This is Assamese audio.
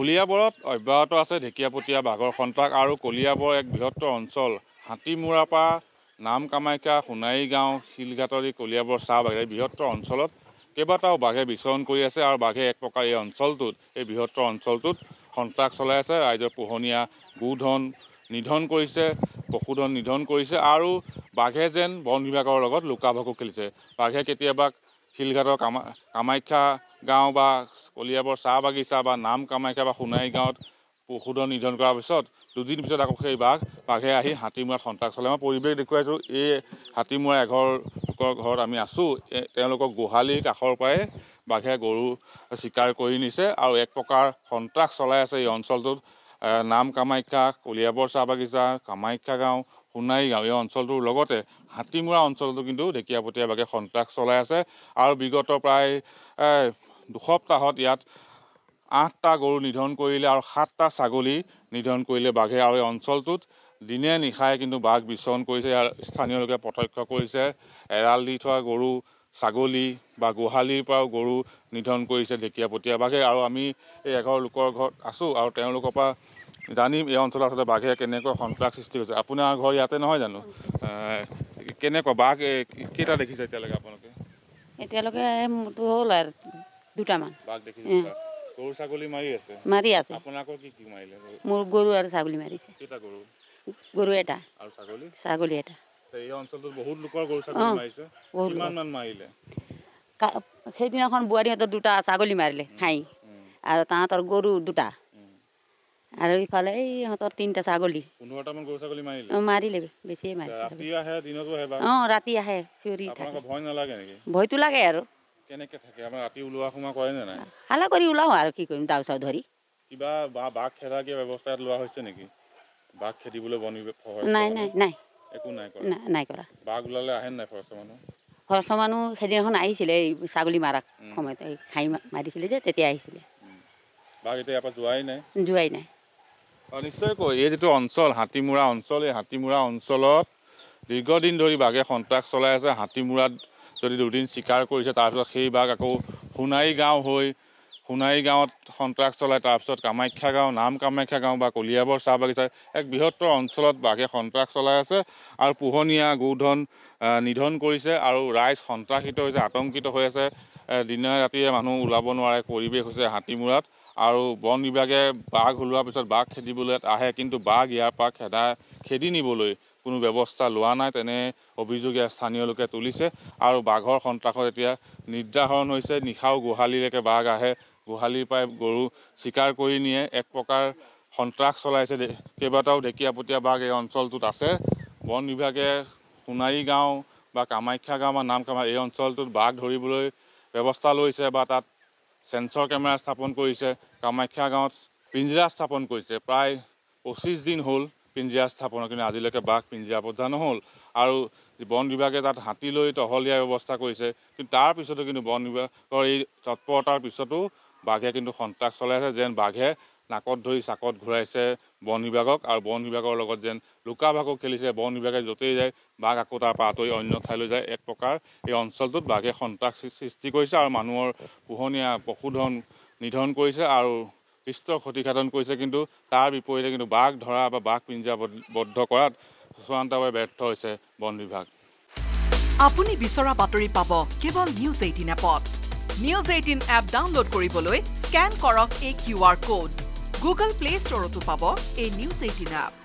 কলিয়াবৰত অব্যাহত আছে ঢেকীয়াপতীয়া বাঘৰ সন্তাক আৰু কলিয়াবৰ এক বৃহত্তৰ অঞ্চল হাতীমুৰাপা নাম কামাখ্যা সোণাৰী গাঁও শিলঘাটৰি কলিয়াবৰ চাহ বাগিচা বৃহত্তৰ অঞ্চলত কেইবাটাও বাঘে বিচৰণ কৰি আছে আৰু বাঘে এক প্ৰকাৰ এই অঞ্চলটোত এই বৃহত্তৰ অঞ্চলটোত সন্তাক চলাই আছে ৰাইজৰ পোহনীয়া গোধন নিধন কৰিছে পশুধন নিধন কৰিছে আৰু বাঘে যেন বন বিভাগৰ লগত লুকা ভাকু খেলিছে বাঘে কেতিয়াবা শিলঘাটৰ কামা কামাখ্যা গাঁও বা কলিয়াবৰ চাহ বাগিচা বা নাম কামাখ্যা বা সোণাৰী গাঁৱত পশুধন নিধন কৰাৰ পিছত দুদিন পিছত আকৌ সেই বাঘ বাঘে আহি হাতীমৰাত সন্ত্ৰাস চলাই মই পৰিৱেশ দেখুৱাইছোঁ এই হাতীমৰা এঘৰ ঘৰত আমি আছোঁ তেওঁলোকক গোহালিৰ কাষৰ পৰাই বাঘে গৰু চিকাৰ কৰি নিছে আৰু এক প্ৰকাৰ সন্ত্ৰাস চলাই আছে এই অঞ্চলটোত নাম কামাখ্যা কলিয়াবৰ চাহ বাগিচা কামাখ্যা গাঁও সোণাৰী গাঁও এই অঞ্চলটোৰ লগতে হাতীমৰা অঞ্চলটো কিন্তু ঢেকীয়াপতীয়া বাঘে সন্ত্ৰাস চলাই আছে আৰু বিগত প্ৰায় দুসপ্তাহত ইয়াত আঠটা গৰু নিধন কৰিলে আৰু সাতটা ছাগলী নিধন কৰিলে বাঘে আৰু এই অঞ্চলটোত দিনে নিশাই কিন্তু বাঘ বিচৰণ কৰিছে ইয়াৰ স্থানীয় লোকে প্ৰত্যক্ষ কৰিছে এৰাল দি থোৱা গৰু ছাগলী বা গোহালিৰ পৰাও গৰু নিধন কৰিছে ঢেকীয়া পতীয়া বাঘে আৰু আমি এই এঘৰ লোকৰ ঘৰত আছোঁ আৰু তেওঁলোকৰ পৰা জানিম এই অঞ্চলত আচলতে বাঘে কেনেকুৱা সন্ত্ৰাস সৃষ্টি কৰিছে আপোনাৰ ঘৰ ইয়াতে নহয় জানো কেনেকুৱা বাঘ কেইটা দেখিছে এতিয়ালৈকে আপোনালোকে এতিয়ালৈকে দুটামান মাৰি আছে মোৰ গৰু আৰু ছাগলী মাৰিছে গৰু এটা ছাগলী এটা সেইদিনাখন বোৱাৰীহঁতৰ দুটা ছাগলী মাৰিলে খাই আৰু তাহাঁতৰ গৰু দুটা আৰু ইফালে এই সিহঁতৰ তিনিটা ছাগলী মাৰিলে বেছিয়ে মাৰিছে অঁ ৰাতি আহে চিঞৰি থাকে ভয়টো লাগে আৰু কেনেকে থাকে আমাৰ ৰাতি ওলোৱা সোমোৱা কৰে নে নাই হালা কৰি ছাগলী মাৰিছিলে যে তেতিয়া এই যিটো অঞ্চল হাতীমূৰা অঞ্চল এই হাতীমূৰা অঞ্চলত দীৰ্ঘদিন ধৰি বাঘে সন্ত্ৰাস চলাই আছে হাতীমূৰাত যদি দুদিন চিকাৰ কৰিছে তাৰপিছত সেই বাঘ আকৌ সোণাৰী গাঁও হৈ সোণাৰী গাঁৱত সন্ত্ৰাস চলায় তাৰপিছত কামাখ্যা গাঁও নাম কামাখ্যা গাঁও বা কলিয়াবৰ চাহ বাগিচা এক বৃহত্তৰ অঞ্চলত বাঘে সন্ত্ৰাস চলাই আছে আৰু পোহনীয়া গোধন নিধন কৰিছে আৰু ৰাইজ সন্ত্ৰাসিত হৈছে আতংকিত হৈ আছে দিনে ৰাতিয়ে মানুহ ওলাব নোৱাৰে পৰিৱেশ হৈছে হাতীমূৰাত আৰু বন বিভাগে বাঘ ওলোৱাৰ পিছত বাঘ খেদিবলৈ আহে কিন্তু বাঘ ইয়াৰ পৰা খেদা খেদি নিবলৈ কোনো ব্যৱস্থা লোৱা নাই তেনে অভিযোগ ইয়াৰ স্থানীয় লোকে তুলিছে আৰু বাঘৰ সন্ত্ৰাসত এতিয়া নিৰ্ধাৰণ হৈছে নিশাও গোহালিলৈকে বাঘ আহে গোহালিৰ পৰাই গৰু চিকাৰ কৰি নিয়ে এক প্ৰকাৰ সন্ত্ৰাস চলাইছে কেইবাটাও ঢেকীয়া পতীয়া বাঘ এই অঞ্চলটোত আছে বন বিভাগে সোণাৰী গাঁও বা কামাখ্যা গাঁও বা নাম কামা এই অঞ্চলটোত বাঘ ধৰিবলৈ ব্যৱস্থা লৈছে বা তাত চেঞ্চৰ কেমেৰা স্থাপন কৰিছে কামাখ্যা গাঁৱত পিঞ্জৰা স্থাপন কৰিছে প্ৰায় পঁচিছ দিন হ'ল পিঞ্জিয়া স্থাপনৰ কিন্তু আজিলৈকে বাঘ পিঞ্জিয়া বদ্ধা নহ'ল আৰু বন বিভাগে তাত হাতী লৈ টহলীয়া ব্যৱস্থা কৰিছে কিন্তু তাৰপিছতো কিন্তু বন বিভাগৰ এই তৎপৰতাৰ পিছতো বাঘে কিন্তু সন্তাস চলাই আছে যেন বাঘে নাকত ধৰি চাকত ঘূৰাইছে বন বিভাগক আৰু বন বিভাগৰ লগত যেন লুকা ভাকো খেলিছে বন বিভাগে য'তেই যায় বাঘ আকৌ তাৰপৰা আঁতৰি অন্য ঠাইলৈ যায় এক প্ৰকাৰ এই অঞ্চলটোত বাঘে সন্ত্ৰাস সৃষ্টি কৰিছে আৰু মানুহৰ পোহনীয়া পশুধন নিধন কৰিছে আৰু খ্ৰীষ্টৰ ক্ষতিসাধন কৰিছে কিন্তু তাৰ বিপৰীতে কিন্তু বাঘ ধৰা বা বাঘ পিঞ্জা বদ্ধ কৰাত চূড়ান্তভাৱে ব্যৰ্থ হৈছে বন বিভাগ আপুনি বিচৰা বাতৰি পাব কেৱল নিউজ এইটিন এপত নিউজ এইটিন এপ ডাউনলোড কৰিবলৈ স্কেন কৰক এই Q R code Google play ষ্টৰতো পাব এই নিউজ এইটিন এপ